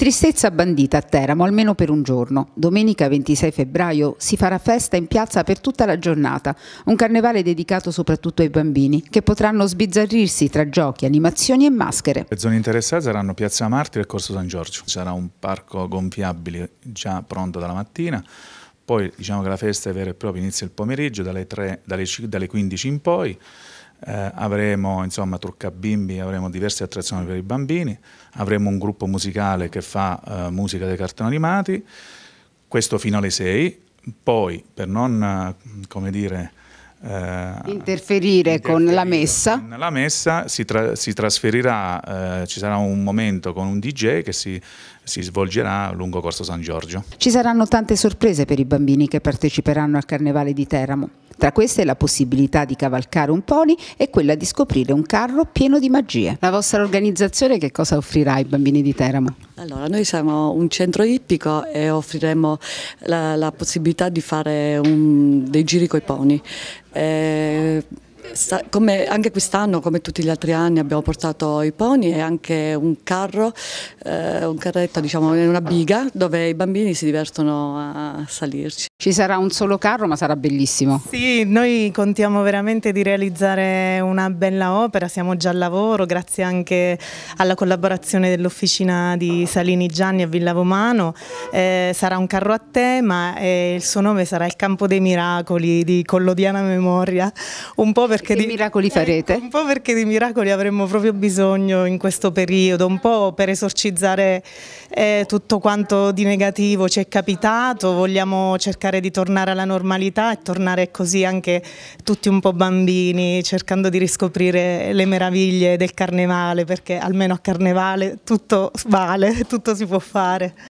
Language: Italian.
Tristezza bandita a Teramo almeno per un giorno. Domenica 26 febbraio si farà festa in piazza per tutta la giornata, un carnevale dedicato soprattutto ai bambini, che potranno sbizzarrirsi tra giochi, animazioni e maschere. Le zone interessate saranno Piazza Martire e Corso San Giorgio. Sarà un parco gonfiabile già pronto dalla mattina, poi diciamo che la festa è vera e propria inizia il pomeriggio dalle, 3, dalle, 5, dalle 15 in poi, eh, avremo insomma Trucca Bimbi, avremo diverse attrazioni per i bambini, avremo un gruppo musicale che fa eh, musica dei cartoni animati, questo fino alle 6, poi per non eh, come dire eh, interferire, interferire, con la messa. Con messa si, tra si trasferirà, eh, ci sarà un momento con un DJ che si si svolgerà lungo Corso San Giorgio. Ci saranno tante sorprese per i bambini che parteciperanno al Carnevale di Teramo. Tra queste la possibilità di cavalcare un pony e quella di scoprire un carro pieno di magie. La vostra organizzazione che cosa offrirà ai bambini di Teramo? Allora, noi siamo un centro ippico e offriremo la, la possibilità di fare un, dei giri coi pony. Eh, come anche quest'anno, come tutti gli altri anni, abbiamo portato i pony e anche un carro, eh, un carretto, diciamo, una biga dove i bambini si divertono a salirci. Ci sarà un solo carro ma sarà bellissimo. Sì, noi contiamo veramente di realizzare una bella opera, siamo già al lavoro grazie anche alla collaborazione dell'officina di Salini Gianni a Villa Vomano. Eh, sarà un carro a tema e eh, il suo nome sarà il Campo dei Miracoli di Collodiana Memoria, un po' per perché, di miracoli farete? Ecco, un po' perché di miracoli avremmo proprio bisogno in questo periodo, un po' per esorcizzare eh, tutto quanto di negativo ci è capitato, vogliamo cercare di tornare alla normalità e tornare così anche tutti un po' bambini, cercando di riscoprire le meraviglie del carnevale, perché almeno a carnevale tutto vale, tutto si può fare.